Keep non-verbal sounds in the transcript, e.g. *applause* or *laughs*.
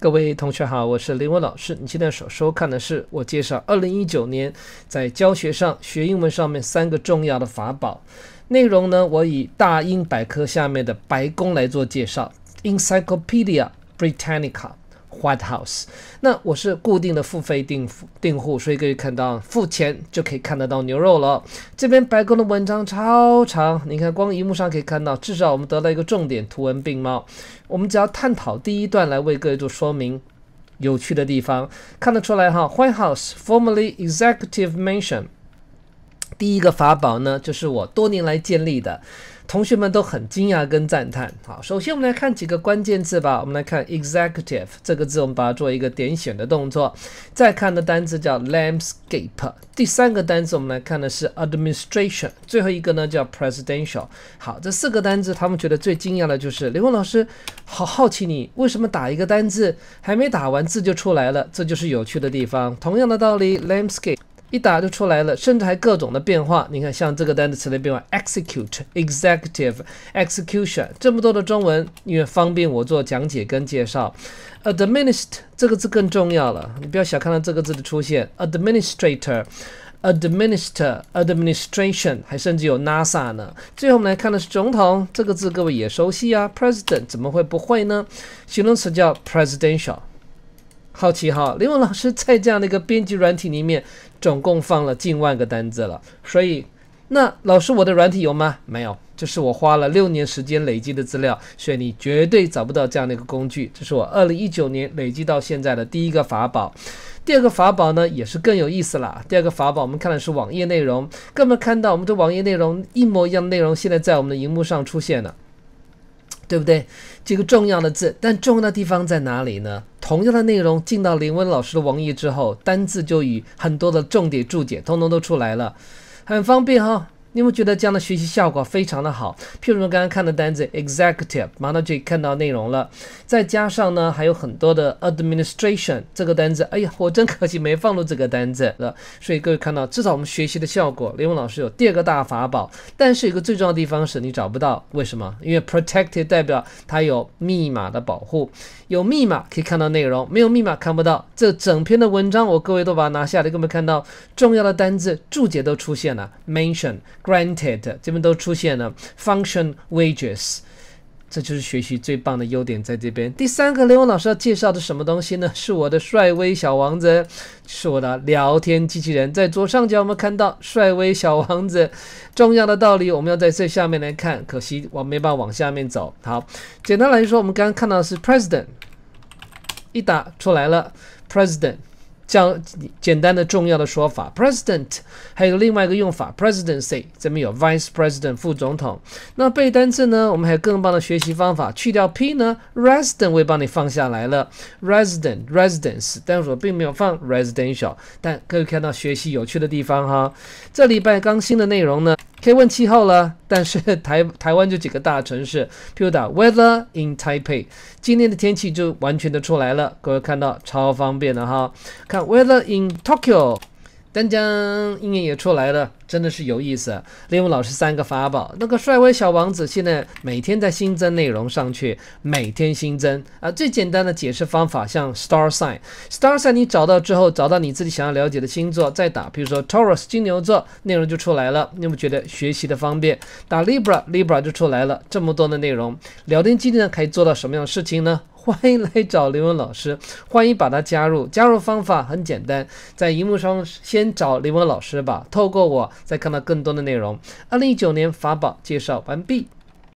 各位同学好，我是林文老师。你现在所收看的是我介绍二零一九年在教学上学英文上面三个重要的法宝内容呢。我以大英百科下面的白宫来做介绍，Encyclopedia Britannica。White House，那我是固定的付费订订户，所以可以看到付钱就可以看得到牛肉了。这篇白宫的文章超长，你看光荧幕上可以看到，至少我们得了一个重点，图文并茂。我们只要探讨第一段来为各位做说明，有趣的地方看得出来哈。White House formerly Executive Mansion。第一个法宝呢，就是我多年来建立的，同学们都很惊讶跟赞叹。好，首先我们来看几个关键字吧。我们来看 executive 这个字，我们把它做一个点选的动作。再看的单词叫 landscape。第三个单词我们来看的是 administration。最后一个呢叫 presidential。好，这四个单词他们觉得最惊讶的就是刘文老师，好好奇你为什么打一个单字还没打完字就出来了，这就是有趣的地方。同样的道理，landscape。一打就出来了，甚至还各种的变化。你看，像这个单词的变化，execute、executive、execution，这么多的中文，因为方便我做讲解跟介绍。administer 这个字更重要了，你不要小看了这个字的出现，administrator、administer、administration，还甚至有 NASA 呢。最后我们来看的是总统，这个字各位也熟悉啊，president 怎么会不会呢？形容词叫 presidential。好奇哈，林文老师在这样的一个编辑软体里面，总共放了近万个单字了。所以，那老师，我的软体有吗？没有，这是我花了六年时间累积的资料，所以你绝对找不到这样的一个工具。这是我二零一九年累积到现在的第一个法宝。第二个法宝呢，也是更有意思了。第二个法宝，我们看的是网页内容，各位看到我们的网页内容一模一样的内容，现在在我们的荧幕上出现了，对不对？这个重要的字，但重要的地方在哪里呢？同样的内容进到林文老师的网页之后，单字就与很多的重点注解通通都出来了，很方便哈。你们觉得这样的学习效果非常的好。譬如说，刚刚看的单词 executive，马上就 e r 看到内容了。再加上呢，还有很多的 administration 这个单词。哎呀，我真可惜没放入这个单词了。所以各位看到，至少我们学习的效果，林文老师有第二个大法宝。但是一个最重要的地方是你找不到，为什么？因为 protected 代表它有密码的保护，有密码可以看到内容，没有密码看不到。这整篇的文章，我各位都把它拿下来。各位看到重要的单词注解都出现了，mention。Granted，这边都出现了。Function wages，这就是学习最棒的优点在这边。第三个雷文老师要介绍的什么东西呢？是我的帅威小王子，是我的聊天机器人。在左上角我们看到帅威小王子，重要的道理我们要在最下面来看。可惜我没办法往下面走。好，简单来说，我们刚刚看到的是 president，一打出来了 president。讲简单的重要的说法，president 还有另外一个用法，presidency 这边有 vice president 副总统。那背单词呢，我们还有更棒的学习方法，去掉 p 呢，resident 也帮你放下来了，resident residence，但是我并没有放 residential。但各位看到学习有趣的地方哈，这礼拜刚新的内容呢。可以问气候了，但是 *laughs* 台台湾就几个大城市，譬如打 weather in Taipei，今天的天气就完全的出来了，各位看到超方便的哈。看 weather in Tokyo。当江英语也出来了，真的是有意思。练武老师三个法宝，那个帅威小王子现在每天在新增内容上去，每天新增啊。最简单的解释方法，像 star sign，star sign 你找到之后，找到你自己想要了解的星座，再打，比如说 Taurus 金牛座，内容就出来了。你们觉得学习的方便？打 Libra，Libra 就出来了，这么多的内容。聊天机地呢，可以做到什么样的事情呢？欢迎来找林文老师，欢迎把他加入。加入方法很简单，在荧幕上先找林文老师吧，透过我再看到更多的内容。二零一九年法宝介绍完毕。